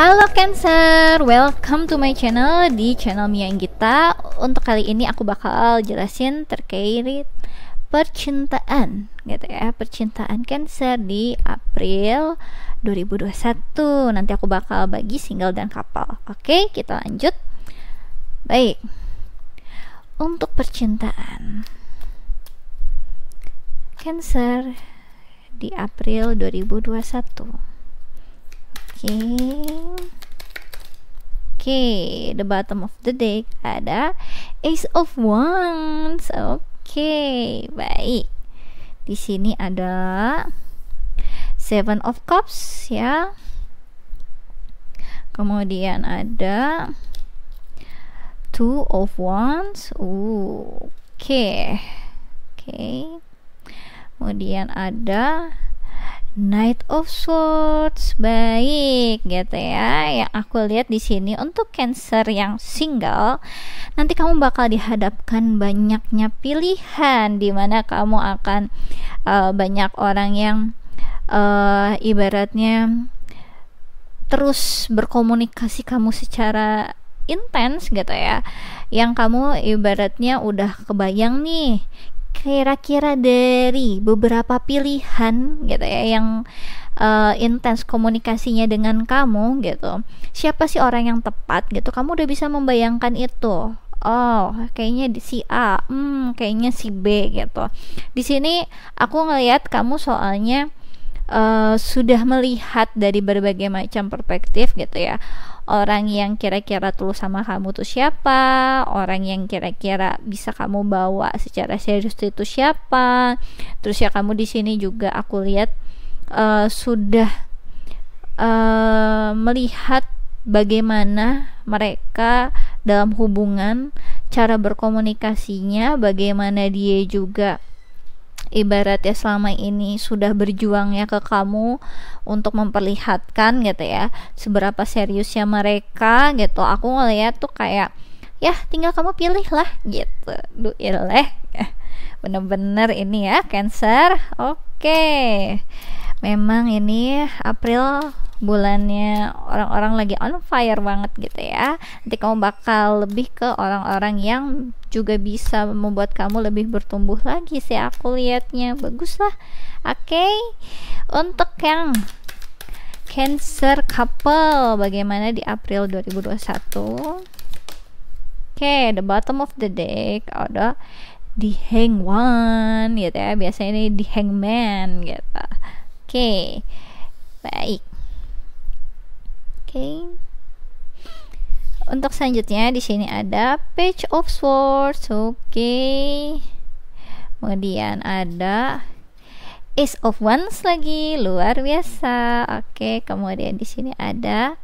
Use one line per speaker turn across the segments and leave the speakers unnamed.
Halo Cancer, welcome to my channel di channel Mia Inggita Untuk kali ini aku bakal jelasin terkait percintaan gitu ya Percintaan Cancer di April 2021 Nanti aku bakal bagi single dan couple Oke, kita lanjut Baik Untuk percintaan Cancer di April 2021 Oke okay okay, the bottom of the deck ada Ace of Wands. Oke, okay, baik. Di sini ada Seven of Cups ya. Kemudian ada Two of Wands. Oke. Okay. Oke. Okay. Kemudian ada Knight of Swords baik gitu ya yang aku lihat di sini untuk Cancer yang single nanti kamu bakal dihadapkan banyaknya pilihan di mana kamu akan uh, banyak orang yang uh, ibaratnya terus berkomunikasi kamu secara intens gitu ya yang kamu ibaratnya udah kebayang nih kira-kira dari beberapa pilihan gitu ya yang uh, intens komunikasinya dengan kamu gitu siapa sih orang yang tepat gitu kamu udah bisa membayangkan itu oh kayaknya di si A hmm kayaknya si B gitu di sini aku ngelihat kamu soalnya uh, sudah melihat dari berbagai macam perspektif gitu ya orang yang kira-kira tulus sama kamu tuh siapa orang yang kira-kira bisa kamu bawa secara serius itu siapa terus ya kamu di sini juga aku lihat uh, sudah uh, melihat bagaimana mereka dalam hubungan cara berkomunikasinya bagaimana dia juga ibaratnya selama ini sudah berjuangnya ke kamu untuk memperlihatkan gitu ya seberapa seriusnya mereka gitu aku ngeliat tuh kayak ya tinggal kamu pilih lah gitu duh ileh bener-bener ini ya cancer oke okay. memang ini April bulannya orang-orang lagi on fire banget gitu ya nanti kamu bakal lebih ke orang-orang yang juga bisa membuat kamu lebih bertumbuh lagi sih aku liatnya bagus lah oke okay? untuk yang Cancer couple bagaimana di April 2021 okay, the bottom of the deck ada the hang one gitu ya biasanya ini the hangman gitu oke okay. baik okay. untuk selanjutnya di sini ada page of swords oke okay. kemudian ada Ace of Wands lagi luar biasa. Oke, okay, kemudian di sini ada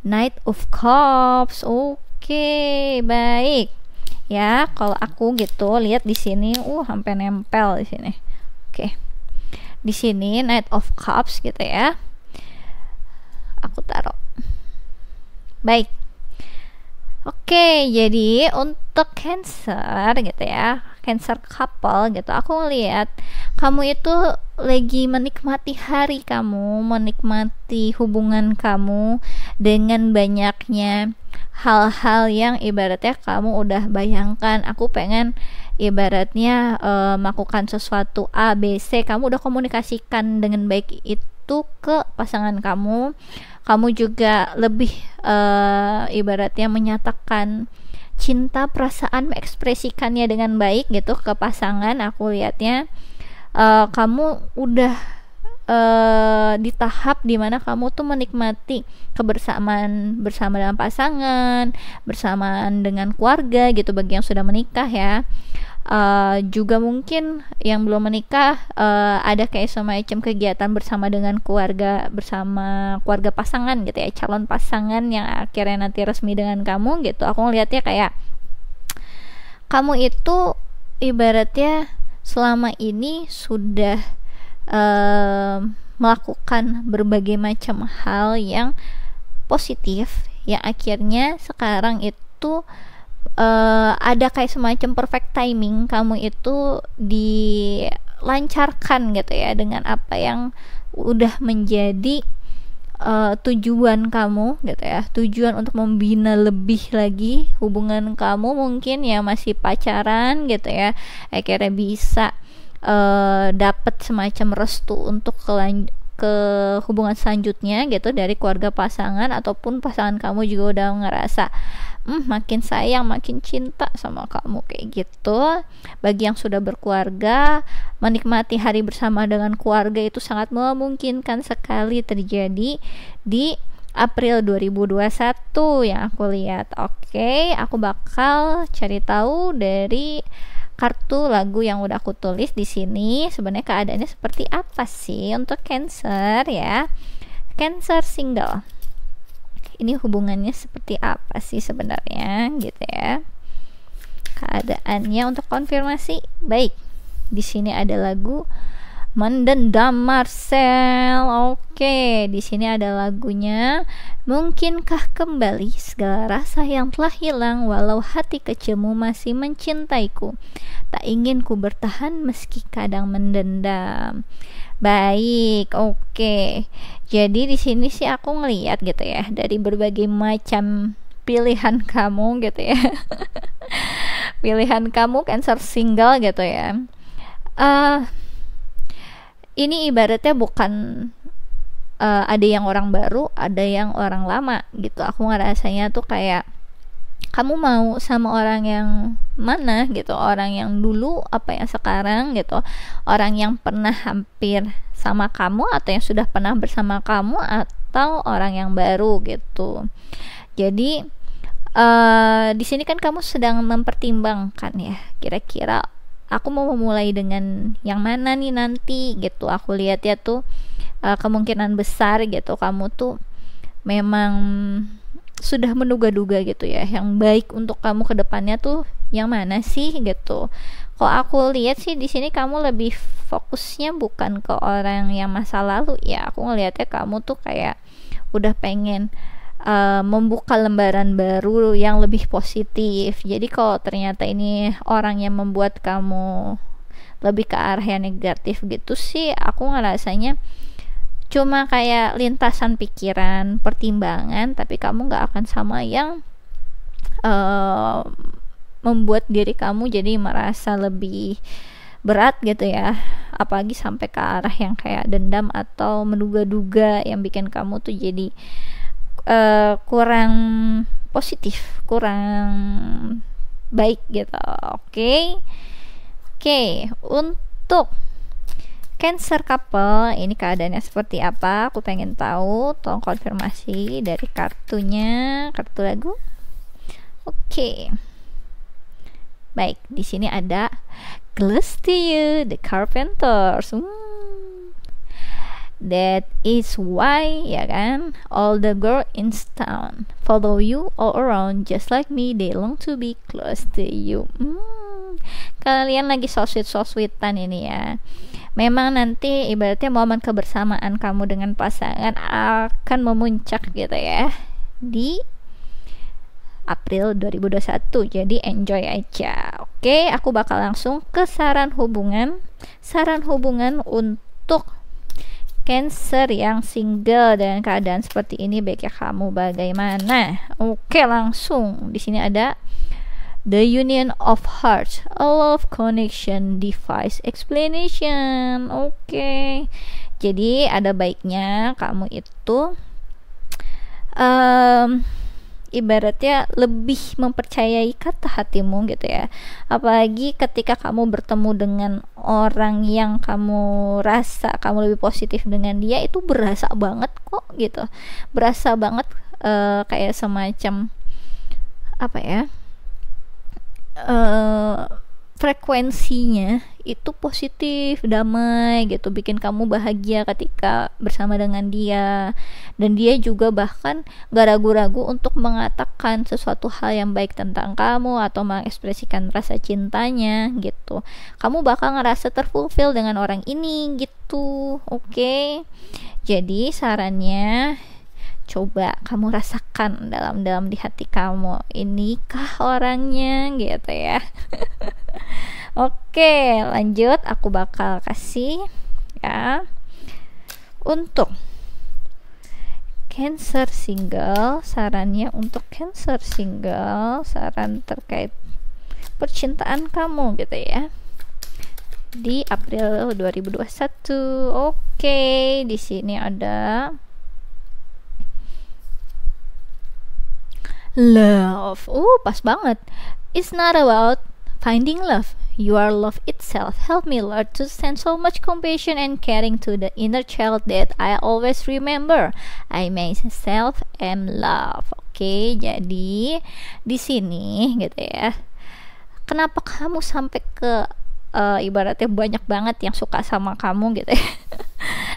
Knight of Cups. Oke, okay, baik. Ya, kalau aku gitu lihat di sini, uh hampir nempel di sini. Oke. Okay. Di sini Knight of Cups gitu ya. Aku taruh Baik. Oke, jadi untuk cancer gitu ya, cancer couple gitu, aku ngelihat kamu itu lagi menikmati hari kamu, menikmati hubungan kamu dengan banyaknya hal-hal yang ibaratnya kamu udah bayangkan. Aku pengen ibaratnya e, melakukan sesuatu A, B, C. Kamu udah komunikasikan dengan baik itu ke pasangan kamu. Kamu juga lebih e, ibaratnya menyatakan cinta perasaan mengekspresikannya dengan baik gitu ke pasangan aku lihatnya uh, kamu udah uh, di tahap dimana kamu tuh menikmati kebersamaan bersama dengan pasangan, bersamaan dengan keluarga gitu bagi yang sudah menikah ya. Uh, juga mungkin yang belum menikah uh, ada kayak semacam kegiatan bersama dengan keluarga bersama keluarga pasangan gitu ya calon pasangan yang akhirnya nanti resmi dengan kamu gitu aku ngeliatnya kayak kamu itu ibaratnya selama ini sudah um, melakukan berbagai macam hal yang positif yang akhirnya sekarang itu uh, ada kayak semacam perfect timing kamu itu dilancarkan gitu ya dengan apa yang udah menjadi uh, tujuan kamu gitu ya tujuan untuk membina lebih lagi hubungan kamu mungkin ya masih pacaran gitu ya akhirnya bisa uh, eh, dapat semacam restu untuk ke hubungan selanjutnya gitu dari keluarga pasangan ataupun pasangan kamu juga udah ngerasa mm, makin sayang makin cinta sama kamu kayak gitu bagi yang sudah berkeluarga menikmati hari bersama dengan keluarga itu sangat memungkinkan sekali terjadi di April 2021 yang aku lihat oke okay, aku bakal cari tahu dari kartu lagu yang udah aku tulis di sini sebenarnya keadaannya seperti apa sih untuk Cancer ya. Cancer single. Ini hubungannya seperti apa sih sebenarnya gitu ya. Keadaannya untuk konfirmasi baik. Di sini ada lagu mendendam Marcel. Oke, di sini ada lagunya. Mungkinkah kembali segala rasa yang telah hilang walau hati kecilmu masih mencintaiku? Tak ingin ku bertahan meski kadang mendendam. Baik, oke. Jadi di sini sih aku ngelihat gitu ya dari berbagai macam pilihan kamu gitu ya pilihan kamu cancer single gitu ya uh, ini ibaratnya bukan uh, ada yang orang baru, ada yang orang lama gitu. Aku ngerasanya tuh kayak kamu mau sama orang yang mana gitu, orang yang dulu apa yang sekarang gitu, orang yang pernah hampir sama kamu atau yang sudah pernah bersama kamu atau orang yang baru gitu. Jadi uh, di sini kan kamu sedang mempertimbangkan ya, kira-kira aku mau memulai dengan yang mana nih nanti gitu aku lihat ya tuh uh, kemungkinan besar gitu kamu tuh memang sudah menduga-duga gitu ya yang baik untuk kamu ke depannya tuh yang mana sih gitu kok aku lihat sih di sini kamu lebih fokusnya bukan ke orang yang masa lalu ya aku ngelihatnya kamu tuh kayak udah pengen uh, membuka lembaran baru yang lebih positif. Jadi kalau ternyata ini orang yang membuat kamu lebih ke arah yang negatif gitu sih, aku ngerasanya cuma kayak lintasan pikiran, pertimbangan, tapi kamu nggak akan sama yang uh, membuat diri kamu jadi merasa lebih berat gitu ya apalagi sampai ke arah yang kayak dendam atau menduga-duga yang bikin kamu tuh jadi Eh, kurang positif, kurang baik gitu. Oke. Okay? Oke, okay, untuk Cancer couple ini keadaannya seperti apa? Aku pengen tahu. Tolong konfirmasi dari kartunya, kartu lagu. Oke. Okay. Baik, di sini ada Glass to you, the carpenter. Hmm, That is why, ya kan, all the girl in town follow you all around just like me. They long to be close to you. Hmm, kalian lagi so sweet so sweetan ini ya. Memang nanti ibaratnya momen kebersamaan kamu dengan pasangan akan memuncak gitu ya di April 2021 jadi enjoy aja oke aku bakal langsung ke saran hubungan saran hubungan untuk Cancer yang single dan keadaan seperti ini baiknya kamu bagaimana? Oke, langsung di sini ada The Union of Hearts, A Love Connection Device Explanation. Oke. Jadi ada baiknya kamu itu um, ibaratnya lebih mempercayai kata hatimu gitu ya apalagi ketika kamu bertemu dengan orang yang kamu rasa kamu lebih positif dengan dia itu berasa banget kok gitu berasa banget uh, kayak semacam apa ya uh, frekuensinya itu positif, damai gitu, bikin kamu bahagia ketika bersama dengan dia. Dan dia juga bahkan gak ragu-ragu untuk mengatakan sesuatu hal yang baik tentang kamu atau mengekspresikan rasa cintanya gitu. Kamu bakal ngerasa terfulfill dengan orang ini gitu. Oke. Okay? Jadi sarannya coba kamu rasakan dalam-dalam di hati kamu inikah orangnya gitu ya oke lanjut aku bakal kasih ya untuk cancer single sarannya untuk cancer single saran terkait percintaan kamu gitu ya di April 2021 oke di sini ada love. oh pas banget. It's not about finding love. You are love itself. Help me, Lord, to send so much compassion and caring to the inner child that I always remember. I myself am love. Oke, okay, jadi di sini gitu ya. Kenapa kamu sampai ke uh, ibaratnya banyak banget yang suka sama kamu gitu ya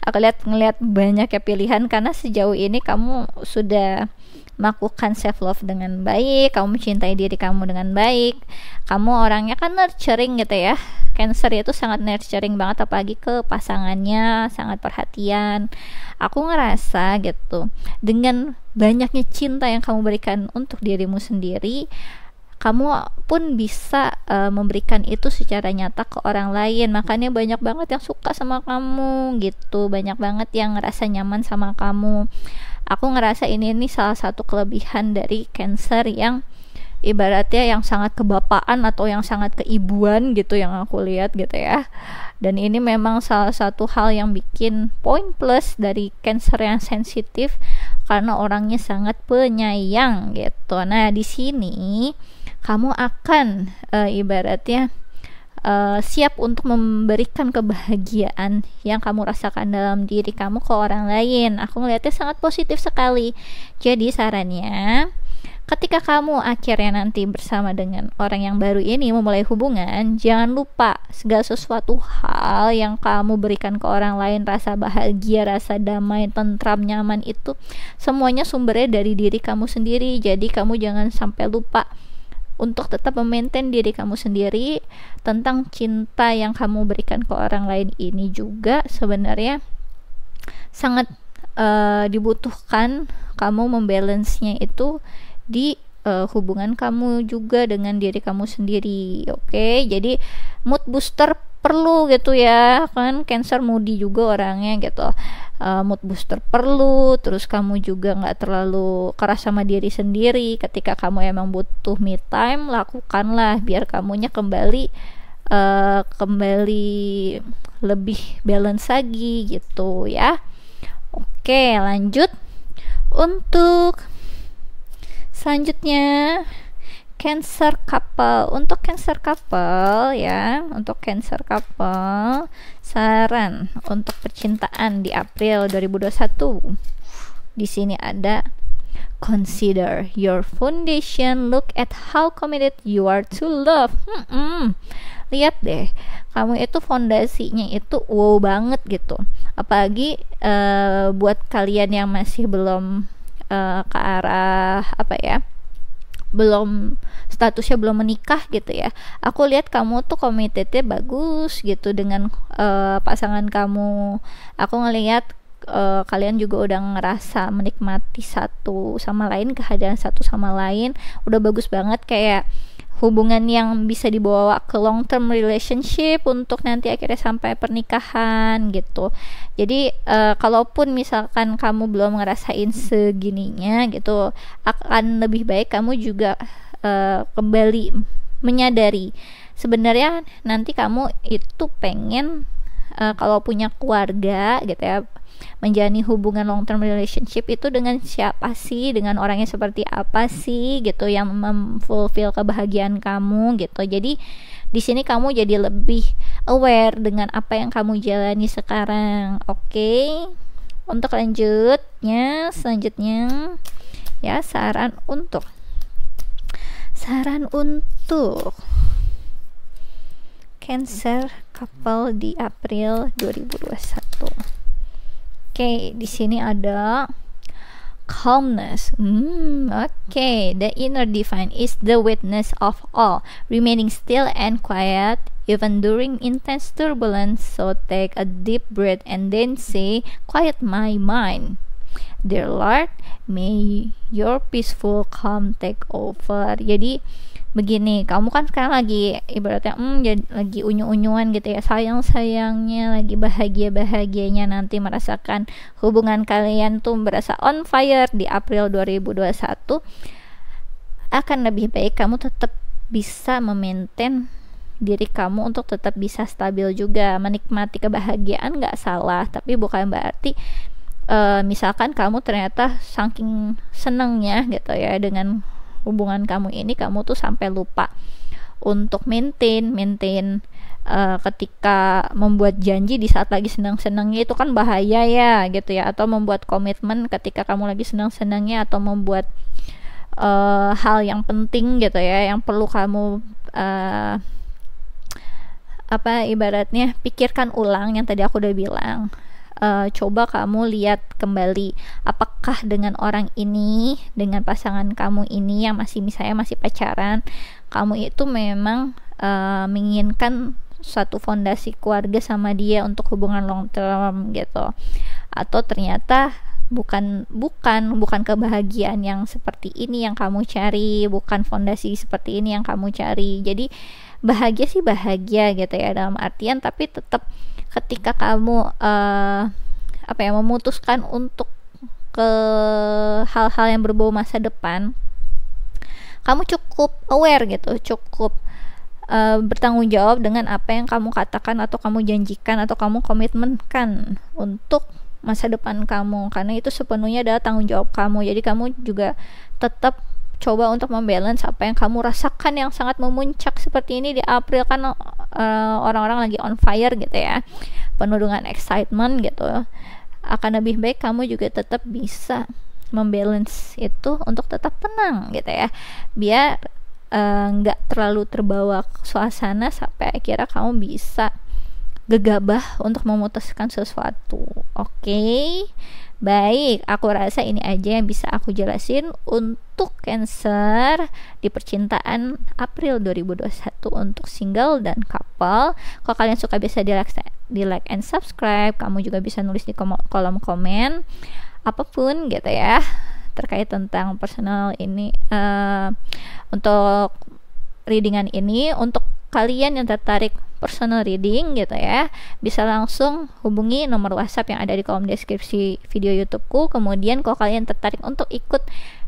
aku lihat ngelihat banyak ya pilihan karena sejauh ini kamu sudah melakukan self love dengan baik, kamu mencintai diri kamu dengan baik. Kamu orangnya kan nurturing gitu ya. Cancer itu sangat nurturing banget apalagi ke pasangannya, sangat perhatian. Aku ngerasa gitu. Dengan banyaknya cinta yang kamu berikan untuk dirimu sendiri, kamu pun bisa uh, memberikan itu secara nyata ke orang lain makanya banyak banget yang suka sama kamu gitu banyak banget yang ngerasa nyaman sama kamu aku ngerasa ini ini salah satu kelebihan dari cancer yang ibaratnya yang sangat kebapaan atau yang sangat keibuan gitu yang aku lihat gitu ya dan ini memang salah satu hal yang bikin point plus dari cancer yang sensitif karena orangnya sangat penyayang gitu nah di sini kamu akan uh, ibaratnya uh, siap untuk memberikan kebahagiaan yang kamu rasakan dalam diri kamu ke orang lain. Aku melihatnya sangat positif sekali. Jadi sarannya, ketika kamu akhirnya nanti bersama dengan orang yang baru ini memulai hubungan, jangan lupa segala sesuatu hal yang kamu berikan ke orang lain, rasa bahagia, rasa damai, tentram, nyaman itu semuanya sumbernya dari diri kamu sendiri. Jadi kamu jangan sampai lupa untuk tetap memaintain diri kamu sendiri tentang cinta yang kamu berikan ke orang lain ini juga sebenarnya sangat uh, dibutuhkan kamu membalance-nya itu di uh, hubungan kamu juga dengan diri kamu sendiri. Oke, okay? jadi mood booster perlu gitu ya kan cancer moody juga orangnya gitu uh, mood booster perlu terus kamu juga nggak terlalu keras sama diri sendiri ketika kamu emang butuh me time lakukanlah biar kamunya kembali uh, kembali lebih balance lagi gitu ya oke lanjut untuk selanjutnya Cancer couple untuk Cancer couple ya untuk Cancer couple saran untuk percintaan di April 2021 di sini ada consider your foundation look at how committed you are to love hmm, hmm. lihat deh kamu itu fondasinya itu wow banget gitu apalagi uh, buat kalian yang masih belum uh, ke arah apa ya belum statusnya belum menikah gitu ya aku lihat kamu tuh komitetnya bagus gitu dengan uh, pasangan kamu aku ngelihat uh, kalian juga udah ngerasa menikmati satu sama lain kehadiran satu sama lain udah bagus banget kayak hubungan yang bisa dibawa ke long term relationship untuk nanti akhirnya sampai pernikahan gitu. Jadi uh, kalaupun misalkan kamu belum ngerasain segininya gitu, akan lebih baik kamu juga uh, kembali menyadari sebenarnya nanti kamu itu pengen uh, kalau punya keluarga gitu ya menjalani hubungan long term relationship itu dengan siapa sih dengan orangnya seperti apa sih gitu yang memfulfill kebahagiaan kamu gitu jadi di sini kamu jadi lebih aware dengan apa yang kamu jalani sekarang oke okay? untuk lanjutnya selanjutnya ya saran untuk saran untuk cancer kapal di April 2021. Oke, okay, di sini ada calmness. Hmm, okay. The inner divine is the witness of all, remaining still and quiet even during intense turbulence. So take a deep breath and then say, "Quiet my mind." Dear Lord, may your peaceful calm take over. Jadi begini kamu kan sekarang lagi ibaratnya hmm jadi, lagi unyu-unyuan gitu ya sayang sayangnya lagi bahagia bahagianya nanti merasakan hubungan kalian tuh berasa on fire di April 2021 akan lebih baik kamu tetap bisa memaintain diri kamu untuk tetap bisa stabil juga menikmati kebahagiaan nggak salah tapi bukan berarti uh, misalkan kamu ternyata saking senengnya gitu ya dengan hubungan kamu ini kamu tuh sampai lupa untuk maintain maintain uh, ketika membuat janji di saat lagi senang-senangnya itu kan bahaya ya gitu ya atau membuat komitmen ketika kamu lagi senang-senangnya atau membuat uh, hal yang penting gitu ya yang perlu kamu uh, apa ibaratnya pikirkan ulang yang tadi aku udah bilang uh, coba kamu lihat kembali apakah dengan orang ini dengan pasangan kamu ini yang masih misalnya masih pacaran kamu itu memang uh, menginginkan suatu fondasi keluarga sama dia untuk hubungan long term gitu atau ternyata bukan bukan bukan kebahagiaan yang seperti ini yang kamu cari bukan fondasi seperti ini yang kamu cari jadi bahagia sih bahagia gitu ya dalam artian tapi tetap ketika kamu uh, apa ya memutuskan untuk ke hal-hal yang berbau masa depan kamu cukup aware gitu cukup uh, bertanggung jawab dengan apa yang kamu katakan atau kamu janjikan atau kamu komitmenkan untuk masa depan kamu karena itu sepenuhnya adalah tanggung jawab kamu jadi kamu juga tetap coba untuk membalance apa yang kamu rasakan yang sangat memuncak seperti ini di April kan eh, orang-orang uh, lagi on fire gitu ya penuh dengan excitement gitu akan lebih baik kamu juga tetap bisa membalance itu untuk tetap tenang gitu ya biar eh, nggak uh, terlalu terbawa suasana sampai akhirnya kamu bisa gegabah untuk memutuskan sesuatu. Oke. Okay? Baik, aku rasa ini aja yang bisa aku jelasin untuk Cancer di percintaan April 2021 untuk single dan couple. Kalau kalian suka bisa di like, di like and subscribe, kamu juga bisa nulis di kolom komen apapun gitu ya terkait tentang personal ini uh, untuk readingan ini untuk kalian yang tertarik personal reading gitu ya bisa langsung hubungi nomor WhatsApp yang ada di kolom deskripsi video YouTubeku kemudian kalau kalian tertarik untuk ikut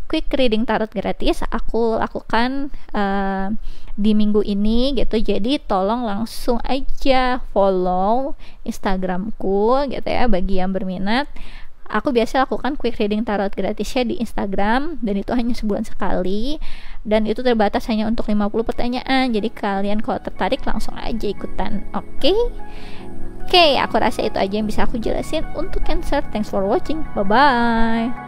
quick reading tarot gratis aku lakukan uh, di minggu ini gitu jadi tolong langsung aja follow instagramku gitu ya bagi yang berminat aku biasa lakukan quick reading tarot gratisnya di Instagram dan itu hanya sebulan sekali dan itu terbatas hanya untuk 50 pertanyaan jadi kalian kalau tertarik langsung aja ikutan oke okay? oke okay, aku rasa itu aja yang bisa aku jelasin untuk cancer thanks for watching bye bye